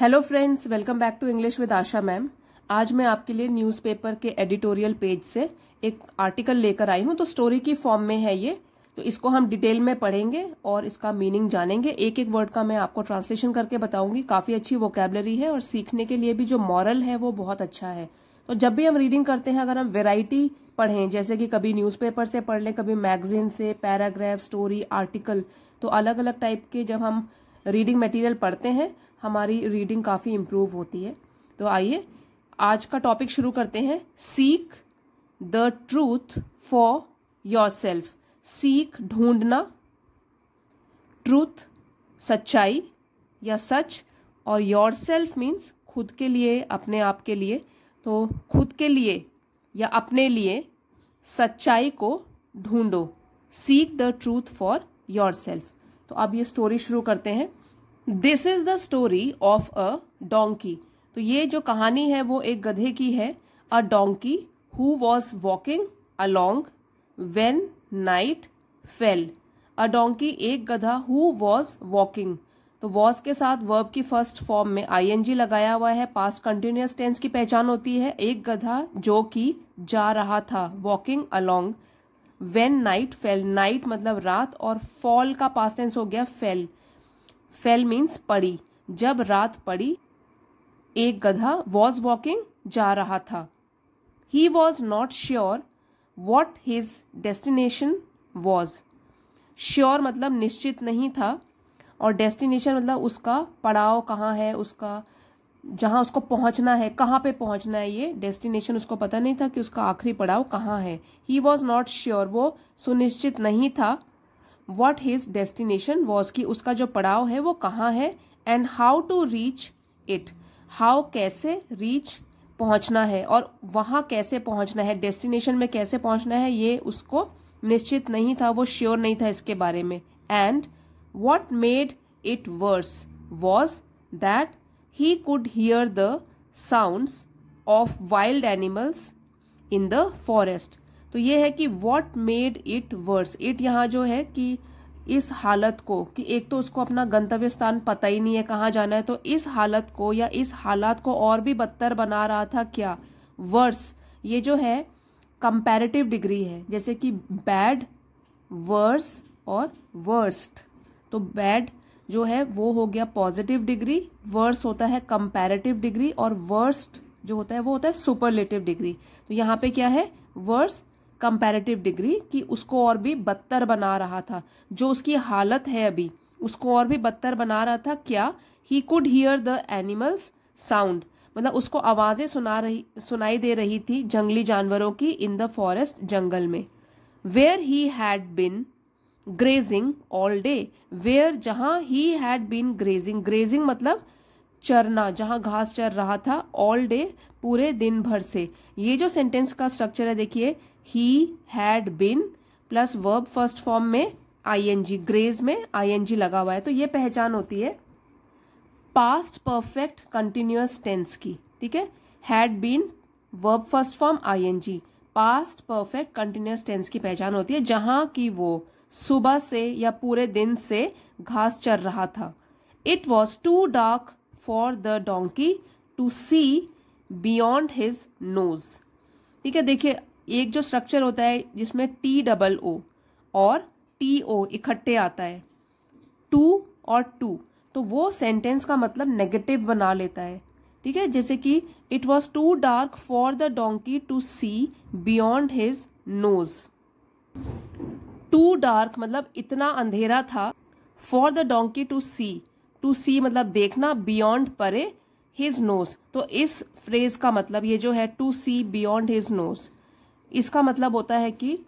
Hello friends welcome back to English with Asha ma'am आज मैं आपके लिए न्यूज़पेपर के एडिटोरियल पेज से एक आर्टिकल लेकर आई हूँ तो स्टोरी की फॉर्म में है ये तो इसको हम डिटेल में पढ़ेंगे और इसका मीनिंग जानेंगे एक एक वर्ड का मैं आपको ट्रांसलेशन करके बताऊंगी काफ़ी अच्छी वोकेबलरी है और सीखने के लिए भी जो मॉरल है वो बहुत अच्छा है तो जब भी हम रीडिंग करते हैं अगर हम वेराइटी पढ़ें जैसे कि कभी न्यूज़पेपर से पढ़ लें कभी मैगजीन से पैराग्राफ स्टोरी आर्टिकल तो अलग अलग टाइप के जब हम रीडिंग मटेरियल पढ़ते हैं हमारी रीडिंग काफ़ी इम्प्रूव होती है तो आइए आज का टॉपिक शुरू करते हैं seek the truth for yourself seek ढूंढना ट्रूथ सच्चाई या सच और योर सेल्फ मीन्स खुद के लिए अपने आप के लिए तो खुद के लिए या अपने लिए सच्चाई को ढूंढो seek the truth for yourself तो अब ये स्टोरी शुरू करते हैं this is the story of a donkey तो ये जो कहानी है वो एक गधे की है a donkey who was walking along when night fell a donkey एक गधा हु वॉज वॉकिंग तो वॉज के साथ वर्ब की फर्स्ट फॉर्म में जी लगाया हुआ है पास्ट कंटिन्यूस टेंस की पहचान होती है एक गधा जो कि जा रहा था walking along when night fell night मतलब रात और फॉल का पास्ट टेंस हो गया फेल फेल मीन्स पड़ी जब रात पड़ी एक गधा वॉज वॉकिंग जा रहा था he was not sure what his destination was sure मतलब निश्चित नहीं था और डेस्टिनेशन मतलब उसका पड़ाव कहाँ है उसका जहाँ उसको पहुँचना है कहाँ पे पहुँचना है ये डेस्टिनेशन उसको पता नहीं था कि उसका आखिरी पड़ाव कहाँ है ही वॉज नॉट श्योर वो सुनिश्चित नहीं था वॉट हिज डेस्टिनेशन वॉज की उसका जो पड़ाव है वो कहाँ है and how to reach it how कैसे रीच पहुंचना है और वहाँ कैसे पहुंचना है डेस्टिनेशन में कैसे पहुंचना है ये उसको निश्चित नहीं था वो श्योर नहीं था इसके बारे में and what made it worse was that he could hear the sound of wild animals in the forest तो ये है कि what made it worse it यहाँ जो है कि इस हालत को कि एक तो उसको अपना गंतव्य स्थान पता ही नहीं है कहाँ जाना है तो इस हालत को या इस हालात को और भी बदतर बना रहा था क्या वर्स ये जो है कंपेरेटिव डिग्री है जैसे कि बैड वर्स और वर्स्ट तो बैड जो है वो हो गया पॉजिटिव डिग्री वर्स होता है कंपेरेटिव डिग्री और वर्स्ट जो होता है वो होता है सुपरलेटिव डिग्री तो यहाँ पे क्या है वर्स कंपैरेटिव डिग्री कि उसको और भी बदतर बना रहा था जो उसकी हालत है अभी उसको और भी बदतर बना रहा था क्या he could hear the animals sound मतलब उसको आवाज़ें सुना रही सुनाई दे रही थी जंगली जानवरों की इन द फॉरेस्ट जंगल में where he had been grazing all day where जहां he had been grazing grazing मतलब चरना जहां घास चर रहा था ऑल डे पूरे दिन भर से ये जो सेंटेंस का स्ट्रक्चर है देखिए he had been plus verb first form में आई एन जी ग्रेज में आई जी लगा हुआ है तो ये पहचान होती है पास्ट परफेक्ट कंटिन्यूस टेंस की ठीक है had been verb first form I G past perfect continuous tense की पहचान होती है जहां की वो सुबह से या पूरे दिन से घास चर रहा था it was too dark for the donkey to see beyond his nose ठीक है देखिए एक जो स्ट्रक्चर होता है जिसमें टी डबल ओ और टी ओ इकट्ठे आता है टू और टू तो वो सेंटेंस का मतलब नेगेटिव बना लेता है ठीक है जैसे कि it was too dark for the donkey to see beyond his nose too dark मतलब इतना अंधेरा था for the donkey to see to see मतलब देखना बियॉन्ड परे हिज नोज तो इस फ्रेज का मतलब ये जो है to see beyond his nose इसका मतलब होता है कि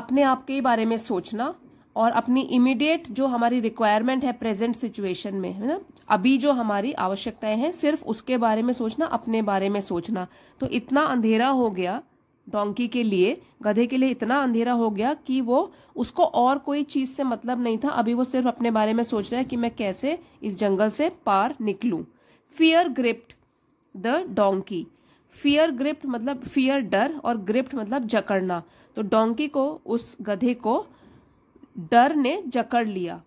अपने आप के बारे में सोचना और अपनी इमीडिएट जो हमारी रिक्वायरमेंट है प्रेजेंट सिचुएशन में है ना अभी जो हमारी आवश्यकताएं हैं सिर्फ उसके बारे में सोचना अपने बारे में सोचना तो इतना अंधेरा हो गया डोंकी के लिए गधे के लिए इतना अंधेरा हो गया कि वो उसको और कोई चीज से मतलब नहीं था अभी वो सिर्फ अपने बारे में सोच रहा है कि मैं कैसे इस जंगल से पार निकलूं fear gripped the donkey fear gripped मतलब फियर डर और ग्रिप्ट मतलब जकड़ना तो डोंकी को उस गधे को डर ने जकड़ लिया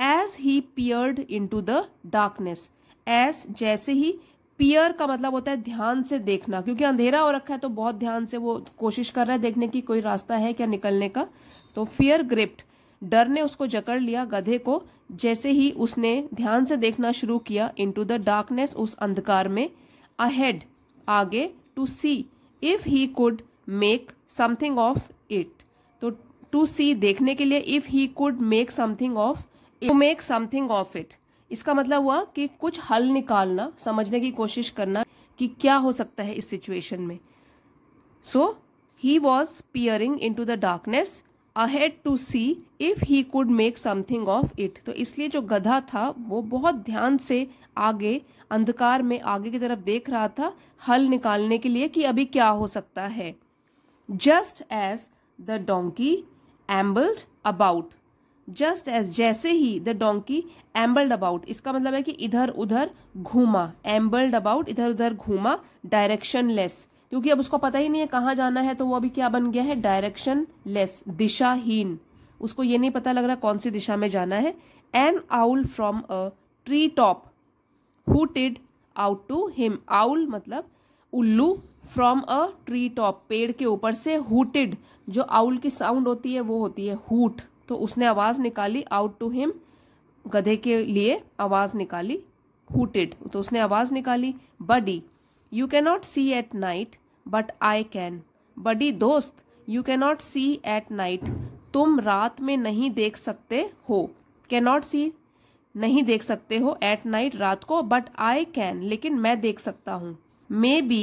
as he peered into the darkness as जैसे ही पियर का मतलब होता है ध्यान से देखना क्योंकि अंधेरा हो रखा है तो बहुत ध्यान से वो कोशिश कर रहा है देखने की कोई रास्ता है क्या निकलने का तो फियर ग्रिप्ट डर ने उसको जकड़ लिया गधे को जैसे ही उसने ध्यान से देखना शुरू किया इन टू द डार्कनेस उस अंधकार में अहेड आगे to see if he could make something of it तो टू सी देखने के लिए if he could make something of to make something of it इसका मतलब हुआ कि कुछ हल निकालना समझने की कोशिश करना कि क्या हो सकता है इस सिचुएशन में so he was peering into the darkness ahead to see if he could make something of it तो इसलिए जो गधा था वो बहुत ध्यान से आगे अंधकार में आगे की तरफ देख रहा था हल निकालने के लिए कि अभी क्या हो सकता है just as the donkey ambled about just as जैसे ही द डोंकी एम्बल्ड अबाउट इसका मतलब है कि इधर उधर घूमा एम्बल्ड अबाउट इधर उधर घूमा डायरेक्शन लेस क्योंकि अब उसको पता ही नहीं है कहाँ जाना है तो वो अभी क्या बन गया है डायरेक्शन लेस दिशाहीन उसको ये नहीं पता लग रहा कौन सी दिशा में जाना है an owl from a treetop hooted out to him owl मतलब उल्लू फ्रॉम अ ट्री टॉप पेड़ के ऊपर से हुटेड जो आउल की साउंड होती है वो होती है हुट तो उसने आवाज़ निकाली आउट टू हिम गधे के लिए आवाज़ निकाली हुटेड तो उसने आवाज़ निकाली buddy you cannot see at night but I can buddy दोस्त you cannot see at night तुम रात में नहीं देख सकते हो नॉट सी नहीं देख सकते हो एट नाइट रात को बट आई कैन लेकिन मैं देख सकता हूँ maybe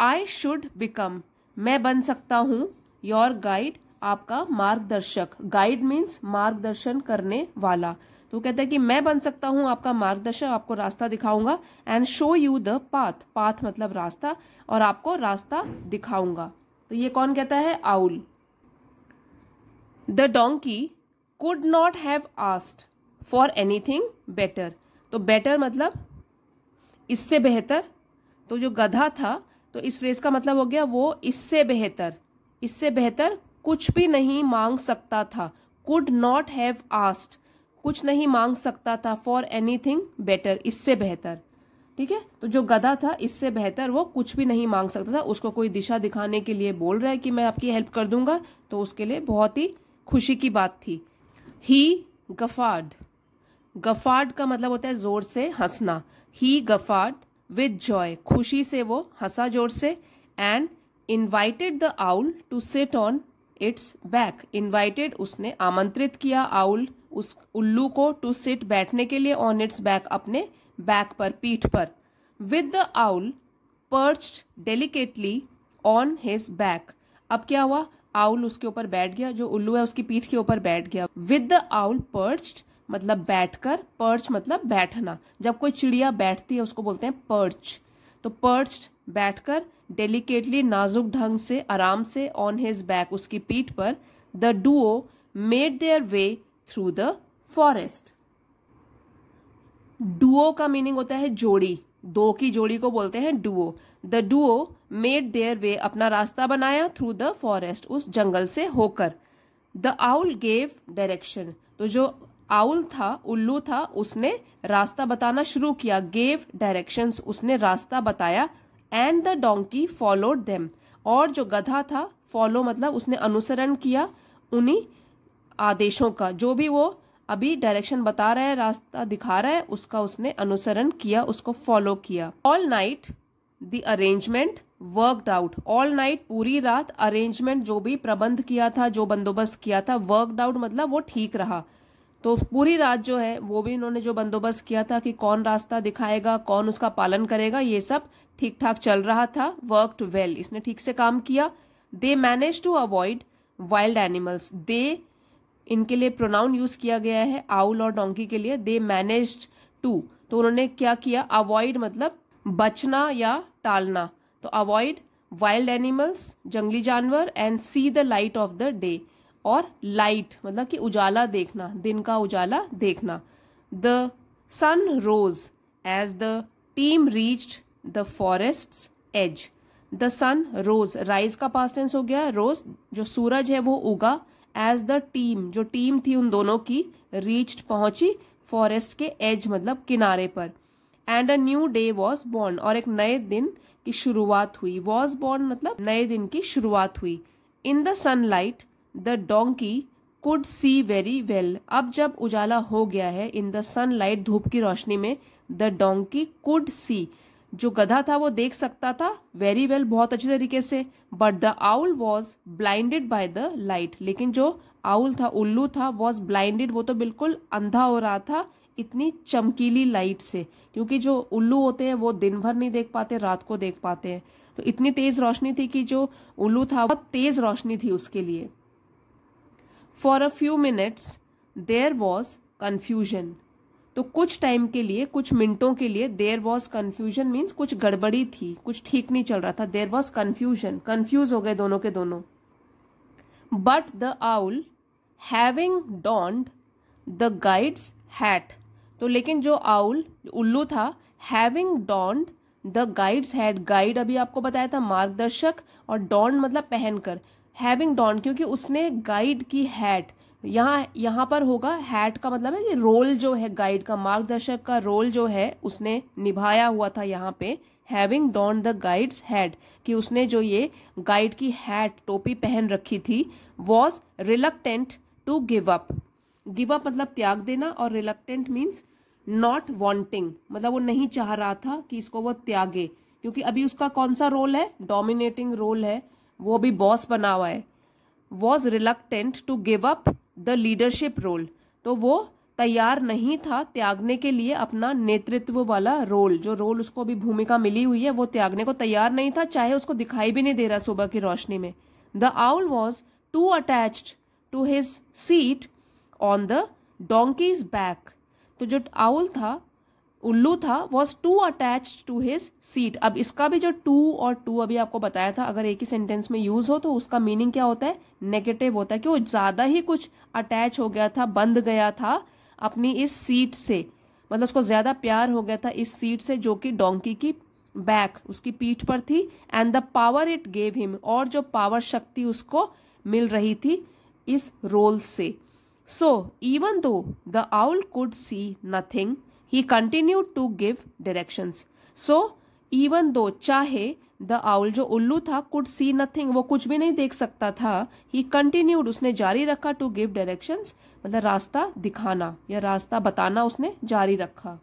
I should become मैं बन सकता हूँ योर गाइड आपका मार्गदर्शक गाइड मीन्स मार्गदर्शन करने वाला तो कहता है कि मैं बन सकता हूं आपका मार्गदर्शक आपको रास्ता दिखाऊंगा and show you the path path मतलब रास्ता और आपको रास्ता दिखाऊंगा तो ये कौन कहता है owl the donkey could not have asked for anything better तो बेटर मतलब इससे बेहतर तो जो गधा था तो इस फ्रेज का मतलब हो गया वो इससे बेहतर इससे बेहतर कुछ भी नहीं मांग सकता था कुड नॉट हैव आस्ट कुछ नहीं मांग सकता था फॉर एनी थिंग बेटर इससे बेहतर ठीक है तो जो गधा था इससे बेहतर वो कुछ भी नहीं मांग सकता था उसको कोई दिशा दिखाने के लिए बोल रहा है कि मैं आपकी हेल्प कर दूंगा तो उसके लिए बहुत ही खुशी की बात थी ही गफाड गफाड का मतलब होता है जोर से हंसना ही गफाड विद जॉय खुशी से वो हंसा जोर से and invited the owl to sit on its back invited उसने आमंत्रित किया आउल उस उल्लू को टू सिट बैठने के लिए ऑन इट्स बैक अपने बैक पर पीठ पर with the owl perched delicately on his back अब क्या हुआ आउल उसके ऊपर बैठ गया जो उल्लू है उसकी पीठ के ऊपर बैठ गया विद द आउल पर्च्ड मतलब बैठकर पर्च मतलब बैठना जब कोई चिड़िया बैठती है उसको बोलते हैं पर्च तो पर्च्ड बैठकर डेलिकेटली नाजुक ढंग से आराम से ऑन हिज बैक उसकी पीठ पर the duo made their way through the forest duo का मीनिंग होता है जोड़ी दो की जोड़ी को बोलते हैं duo the duo made their way अपना रास्ता बनाया थ्रू द फॉरेस्ट उस जंगल से होकर द आउल गेव डायरेक्शन तो जो आउल था उल्लू था उसने रास्ता बताना शुरू किया गेव डायरेक्शंस उसने रास्ता बताया and the donkey followed them और जो गधा था फॉलो मतलब उसने अनुसरण किया उन्हीं आदेशों का जो भी वो अभी डायरेक्शन बता रहा है रास्ता दिखा रहा है उसका उसने अनुसरण किया उसको फॉलो किया all night the arrangement worked out all night पूरी रात अरेंजमेंट जो भी प्रबंध किया था जो बंदोबस्त किया था वर्कड आउट मतलब वो ठीक रहा तो पूरी रात जो है वो भी इन्होंने जो बंदोबस्त किया था कि कौन रास्ता दिखाएगा कौन उसका पालन करेगा ये सब ठीक ठाक चल रहा था वर्कड वेल इसने ठीक से काम किया they manage to avoid wild animals they इनके लिए प्रोनाउन यूज किया गया है आउल और डोंकी के लिए दे मैनेज टू तो उन्होंने क्या किया अवॉइड मतलब बचना या टालना तो अवॉइड वाइल्ड एनिमल्स जंगली जानवर and see the light of the day और लाइट मतलब कि उजाला देखना दिन का उजाला देखना the sun rose as the team reached the forest edge the sun rose rise का पास टेंस हो गया रोज जो सूरज है वो उगा एज द टीम जो टीम थी उन दोनों की रीच्ड पहुंची फॉरेस्ट के एज मतलब किनारे पर and a new day was born और एक नए दिन की शुरुआत हुई वॉज बॉर्न मतलब नए दिन की शुरुआत हुई in the sunlight the donkey could see very well अब जब उजाला हो गया है इन द सनलाइट धूप की रोशनी में द डोंकी कुड सी जो गधा था वो देख सकता था वेरी वेल well, बहुत अच्छे तरीके से but the owl was blinded by the light लेकिन जो आउल था उल्लू था वॉज ब्लाइंडेड वो तो बिल्कुल अंधा हो रहा था इतनी चमकीली लाइट से क्योंकि जो उल्लू होते हैं वो दिन भर नहीं देख पाते रात को देख पाते हैं तो इतनी तेज रोशनी थी कि जो उल्लू था बहुत तेज रोशनी थी उसके लिए for a few minutes there was confusion तो कुछ टाइम के लिए कुछ मिनटों के लिए देर वॉज कन्फ्यूजन मीन्स कुछ गड़बड़ी थी कुछ ठीक नहीं चल रहा था देर वॉज कन्फ्यूजन कन्फ्यूज हो गए दोनों के दोनों but the owl having donned the guide's hat तो लेकिन जो आउल उल्लू था having donned the guide's hat guide अभी आपको बताया था मार्गदर्शक और डॉन्ड मतलब पहनकर हैविंग डॉन्ड क्योंकि उसने गाइड की हैट यहाँ यहाँ पर होगा हैट का मतलब है कि रोल जो है गाइड का मार्गदर्शक का रोल जो है उसने निभाया हुआ था यहाँ पे having don the guide's hat कि उसने जो ये गाइड की हैट टोपी पहन रखी थी was reluctant to give up give up मतलब त्याग देना और रिलकटेंट मीन्स नॉट वॉन्टिंग मतलब वो नहीं चाह रहा था कि इसको वो त्यागे क्योंकि अभी उसका कौन सा रोल है डोमिनेटिंग रोल है वो अभी बॉस बना हुआ है was reluctant to give up the leadership role तो वो तैयार नहीं था त्यागने के लिए अपना नेतृत्व वाला रोल जो रोल उसको अभी भूमिका मिली हुई है वो त्यागने को तैयार नहीं था चाहे उसको दिखाई भी नहीं दे रहा सुबह की रोशनी में the owl was too attach to his seat on the donkey's back तो जो आउल था उल्लू था was too attach to his seat अब इसका भी जो टू और टू अभी आपको बताया था अगर एक ही सेंटेंस में यूज हो तो उसका मीनिंग क्या होता है नेगेटिव होता है कि वो ज्यादा ही कुछ अटैच हो गया था बंद गया था अपनी इस सीट से मतलब उसको ज्यादा प्यार हो गया था इस सीट से जो कि डोंकी की बैक उसकी पीठ पर थी and the power it gave him और जो पावर शक्ति उसको मिल रही थी इस रोल से so even though the owl could see nothing He continued to give directions. So, even though चाहे द आउल जो उल्लू था कुड सी नथिंग वो कुछ भी नहीं देख सकता था ही कंटिन्यूड उसने जारी रखा टू गिव directions मतलब रास्ता दिखाना या रास्ता बताना उसने जारी रखा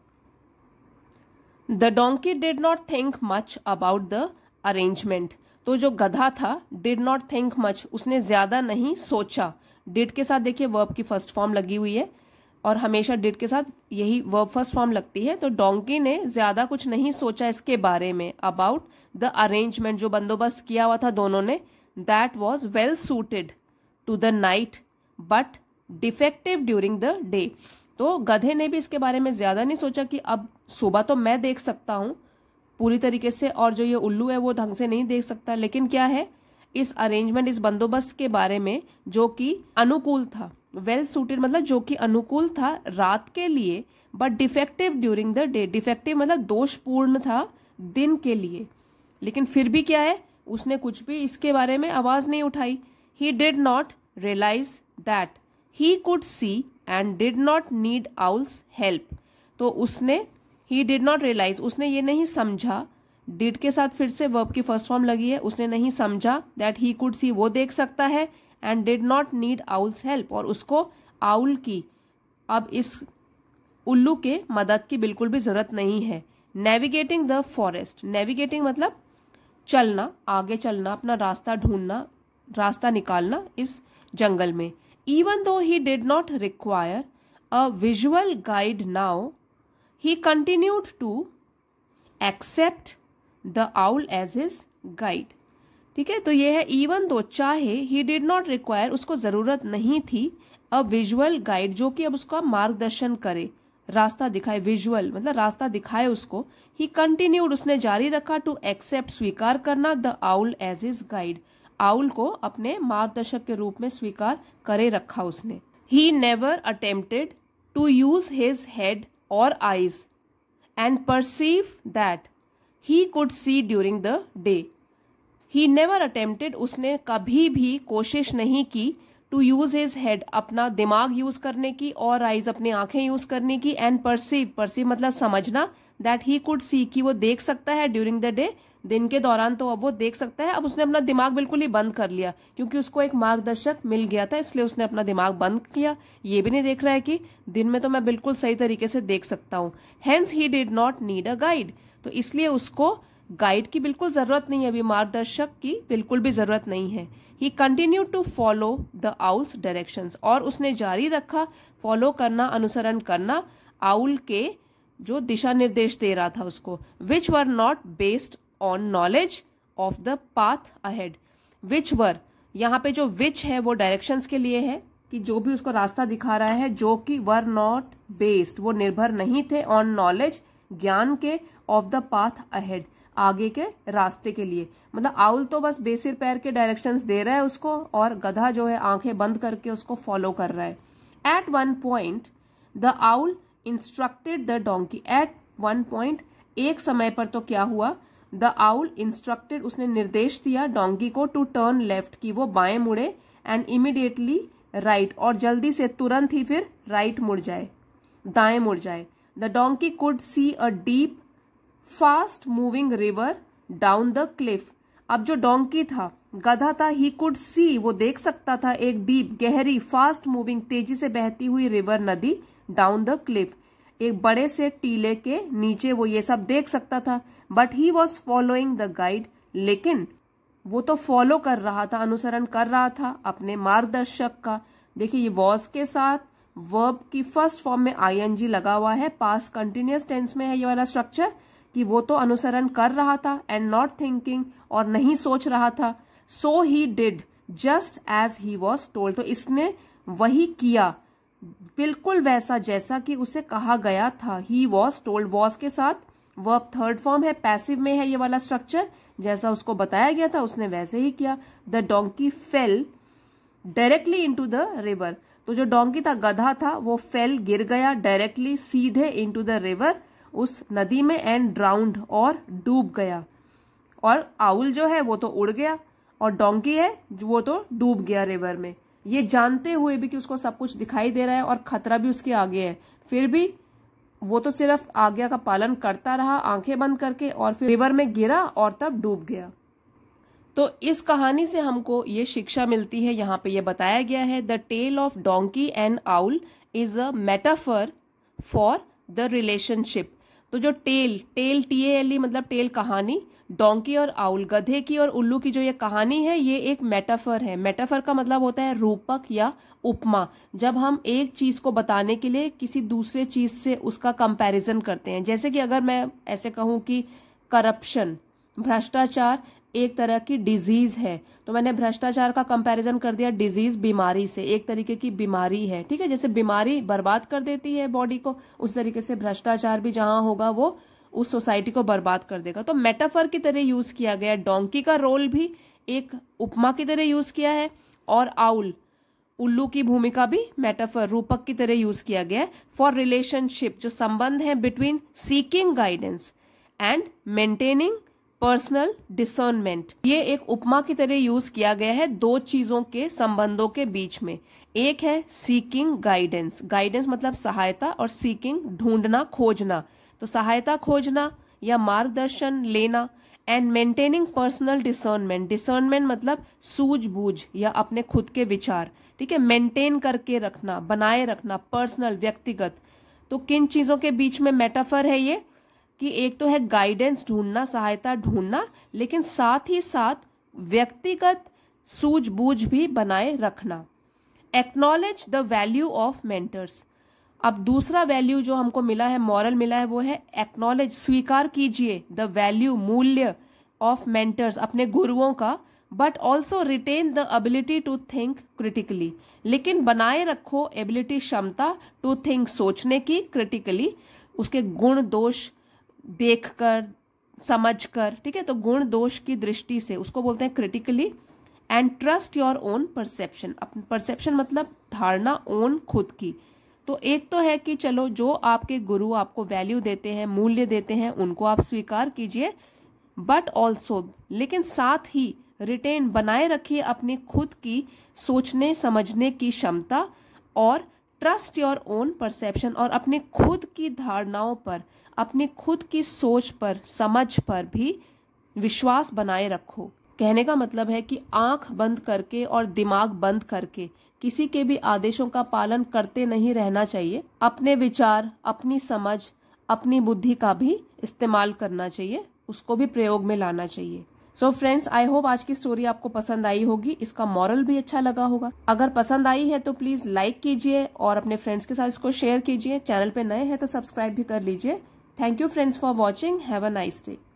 the donkey did not think much about the arrangement तो जो गधा था डिड नॉट थिंक मच उसने ज्यादा नहीं सोचा डिड के साथ देखिए वर्ब की फर्स्ट फॉर्म लगी हुई है और हमेशा डिड के साथ यही वर्ब फर्स्ट फॉर्म लगती है तो डोंकी ने ज्यादा कुछ नहीं सोचा इसके बारे में अबाउट द अरेंजमेंट जो बंदोबस्त किया हुआ था दोनों ने that was well suited to the night but defective during the day तो गधे ने भी इसके बारे में ज्यादा नहीं सोचा कि अब सुबह तो मैं देख सकता हूँ पूरी तरीके से और जो ये उल्लू है वो ढंग से नहीं देख सकता लेकिन क्या है इस अरेंजमेंट इस बंदोबस्त के बारे में जो कि अनुकूल था वेल सूटेड मतलब जो कि अनुकूल था रात के लिए but defective during the day defective मतलब दोषपूर्ण था दिन के लिए लेकिन फिर भी क्या है उसने कुछ भी इसके बारे में आवाज नहीं उठाई he did not realise that he could see and did not need owl's help तो उसने ही डिड नॉट रियलाइज उसने ये नहीं समझा डिड के साथ फिर से वर्ब की फर्स्ट फॉर्म लगी है उसने नहीं समझा दैट ही कुड सी वो देख सकता है and did not need owl's help और उसको आउल की अब इस उल्लू के मदद की बिल्कुल भी ज़रूरत नहीं है नेविगेटिंग द फॉरेस्ट नेविगेटिंग मतलब चलना आगे चलना अपना रास्ता ढूंढना रास्ता निकालना इस जंगल में even though he did not require a visual guide now he continued to accept the owl as his guide ठीक है तो ये है इवन दो चाहे ही डिड नॉट रिक्वायर उसको जरूरत नहीं थी अ विजुअल गाइड जो कि अब उसका मार्गदर्शन करे रास्ता दिखाए विजुअल मतलब रास्ता दिखाए उसको ही कंटिन्यूड उसने जारी रखा टू एक्सेप्ट स्वीकार करना the owl as his guide owl को अपने मार्गदर्शक के रूप में स्वीकार करे रखा उसने he never attempted to use his head और eyes and perceive that he could see during the day he never attempted उसने कभी भी कोशिश नहीं की टू यूज हिज हेड अपना दिमाग यूज करने की और आइज अपनी आंखें यूज करने की एंड परसीव परसीव मतलब समझना दैट ही कुड सी कि वो देख सकता है ड्यूरिंग द डे दिन के दौरान तो अब वो देख सकता है अब उसने अपना दिमाग बिल्कुल ही बंद कर लिया क्योंकि उसको एक मार्गदर्शक मिल गया था इसलिए उसने अपना दिमाग बंद किया ये भी नहीं देख रहा है कि दिन में तो मैं बिल्कुल सही तरीके से देख सकता हूँ hence he did not need a guide तो इसलिए उसको गाइड की बिल्कुल ज़रूरत नहीं है अभी मार्गदर्शक की बिल्कुल भी ज़रूरत नहीं है he continue to follow the owl's direction और उसने जारी रखा फॉलो करना अनुसरण करना आउल के जो दिशा निर्देश दे रहा था उसको which were not based on knowledge of the path ahead which were यहाँ पे जो विच है वो डायरेक्शंस के लिए है कि जो भी उसको रास्ता दिखा रहा है जो कि वर नॉट बेस्ड वो निर्भर नहीं थे ऑन नॉलेज ज्ञान के ऑफ द पाथ अहेड आगे के रास्ते के लिए मतलब आउल तो बस बेसिर पैर के डायरेक्शंस दे रहा है उसको और गधा जो है आंखें बंद करके उसको फॉलो कर रहा है at one point the owl instructed the donkey at one point एक समय पर तो क्या हुआ द आउल इंस्ट्रक्टेड उसने निर्देश दिया डोंगी को टू टर्न लेफ्ट की वो बाएं मुड़े एंड इमिडिएटली राइट और जल्दी से तुरंत ही फिर राइट right मुड़ जाए दाएं मुड़ जाए the donkey could see a deep fast moving river down the cliff अब जो डोंकी था गधा था ही कुड सी वो देख सकता था एक डीप गहरी फास्ट मूविंग तेजी से बहती हुई रिवर नदी डाउन द क्लिफ एक बड़े से टीले के नीचे वो ये सब देख सकता था but he was following the guide लेकिन वो तो फॉलो कर रहा था अनुसरण कर रहा था अपने मार्गदर्शक का देखिए ये वॉज के साथ वर्ब की फर्स्ट फॉर्म में आई लगा हुआ है पास कंटिन्यूस टेंस में है ये वाला स्ट्रक्चर कि वो तो अनुसरण कर रहा था एंड नॉट थिंकिंग और नहीं सोच रहा था so he did just as he was told तो इसने वही किया बिल्कुल वैसा जैसा कि उसे कहा गया था ही वॉज टोल्ड वॉज के साथ वह थर्ड फॉर्म है पैसिव में है ये वाला स्ट्रक्चर जैसा उसको बताया गया था उसने वैसे ही किया the donkey fell directly to the river तो जो डोंकी था गधा था वो फेल गिर गया डायरेक्टली सीधे टू द रिवर उस नदी में एंड ड्राउंड और डूब गया और आउल जो है वो तो उड़ गया और डोंकी है वो तो डूब गया रिवर में ये जानते हुए भी कि उसको सब कुछ दिखाई दे रहा है और खतरा भी उसके आगे है फिर भी वो तो सिर्फ आज्ञा का पालन करता रहा आंखें बंद करके और फिर रिवर में गिरा और तब डूब गया तो इस कहानी से हमको ये शिक्षा मिलती है यहाँ पे ये बताया गया है the tale of donkey and owl is a metaphor for the relationship तो जो tale tale T L E मतलब टेल कहानी डोंकी और आउल गधे की और उल्लू की जो ये कहानी है ये एक मेटाफर है मेटाफर का मतलब होता है रूपक या उपमा जब हम एक चीज़ को बताने के लिए किसी दूसरे चीज़ से उसका कंपैरिजन करते हैं जैसे कि अगर मैं ऐसे कहूं कि करप्शन भ्रष्टाचार एक तरह की डिजीज है तो मैंने भ्रष्टाचार का कंपैरिजन कर दिया डिजीज बीमारी से एक तरीके की बीमारी है ठीक है जैसे बीमारी बर्बाद कर देती है बॉडी को उस तरीके से भ्रष्टाचार भी जहां होगा वो उस सोसाइटी को बर्बाद कर देगा तो मेटाफर की तरह यूज किया गया डोंकी का रोल भी एक उपमा की तरह यूज किया है और आउल उल्लू की भूमिका भी मेटाफर रूपक की तरह यूज किया गया है फॉर रिलेशनशिप जो संबंध है between seeking guidance and maintaining personal discernment ये एक उपमा की तरह यूज किया गया है दो चीजों के संबंधों के बीच में एक है सीकिंग गाइडेंस गाइडेंस मतलब सहायता और सीकिंग ढूंढना खोजना तो सहायता खोजना या मार्गदर्शन लेना and maintaining personal discernment discernment मतलब सूझबूझ या अपने खुद के विचार ठीक है मेंटेन करके रखना बनाए रखना पर्सनल व्यक्तिगत तो किन चीजों के बीच में मेटाफर है ये कि एक तो है गाइडेंस ढूंढना सहायता ढूंढना लेकिन साथ ही साथ व्यक्तिगत सूझबूझ भी बनाए रखना acknowledge the value of mentors अब दूसरा वैल्यू जो हमको मिला है मॉरल मिला है वो है एक्नॉलेज स्वीकार कीजिए द वैल्यू मूल्य ऑफ मेंटर्स अपने गुरुओं का but also retain the ability to think critically लेकिन बनाए रखो एबिलिटी क्षमता टू थिंक सोचने की क्रिटिकली उसके गुण दोष देखकर समझकर ठीक है तो गुण दोष की दृष्टि से उसको बोलते हैं critically and trust your own perception perception मतलब धारणा ओन खुद की तो एक तो है कि चलो जो आपके गुरु आपको वैल्यू देते हैं मूल्य देते हैं उनको आप स्वीकार कीजिए बट ऑल्सो लेकिन साथ ही रिटेन बनाए रखिए अपनी खुद की सोचने समझने की क्षमता और ट्रस्ट योर ओन परसेप्शन और अपने खुद की धारणाओं पर अपने खुद की सोच पर समझ पर भी विश्वास बनाए रखो कहने का मतलब है कि आंख बंद करके और दिमाग बंद करके किसी के भी आदेशों का पालन करते नहीं रहना चाहिए अपने विचार अपनी समझ अपनी बुद्धि का भी इस्तेमाल करना चाहिए उसको भी प्रयोग में लाना चाहिए सो फ्रेंड्स आई होप आज की स्टोरी आपको पसंद आई होगी इसका मॉरल भी अच्छा लगा होगा अगर पसंद आई है तो प्लीज लाइक कीजिए और अपने फ्रेंड्स के साथ इसको शेयर कीजिए चैनल पे नए हैं तो सब्सक्राइब भी कर लीजिए thank you friends for watching have a nice day